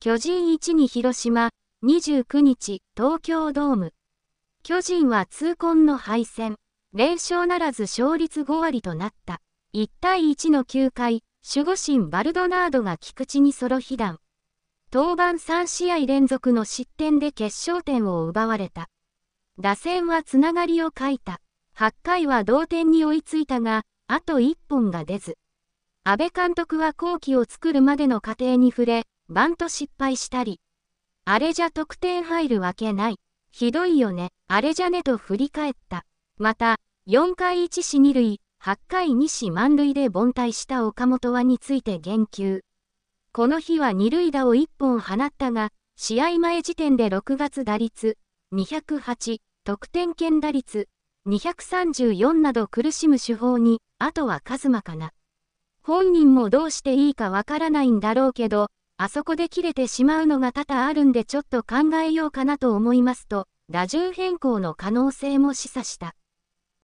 巨人1に広島、29日、東京ドーム。巨人は痛恨の敗戦。連勝ならず勝率5割となった。1対1の9回、守護神バルドナードが菊池にソロ被弾。登板3試合連続の失点で決勝点を奪われた。打線はつながりを欠いた。8回は同点に追いついたが、あと1本が出ず。安倍監督は後期を作るまでの過程に触れ、バント失敗したり。あれじゃ得点入るわけない。ひどいよね。あれじゃねと振り返った。また、4回1死2塁、8回2死満塁で凡退した岡本はについて言及。この日は二塁打を1本放ったが、試合前時点で6月打率208、得点圏打率234など苦しむ手法に、あとはカズマかな。本人もどうしていいかわからないんだろうけど、あそこで切れてしまうのが多々あるんでちょっと考えようかなと思いますと、打順変更の可能性も示唆した。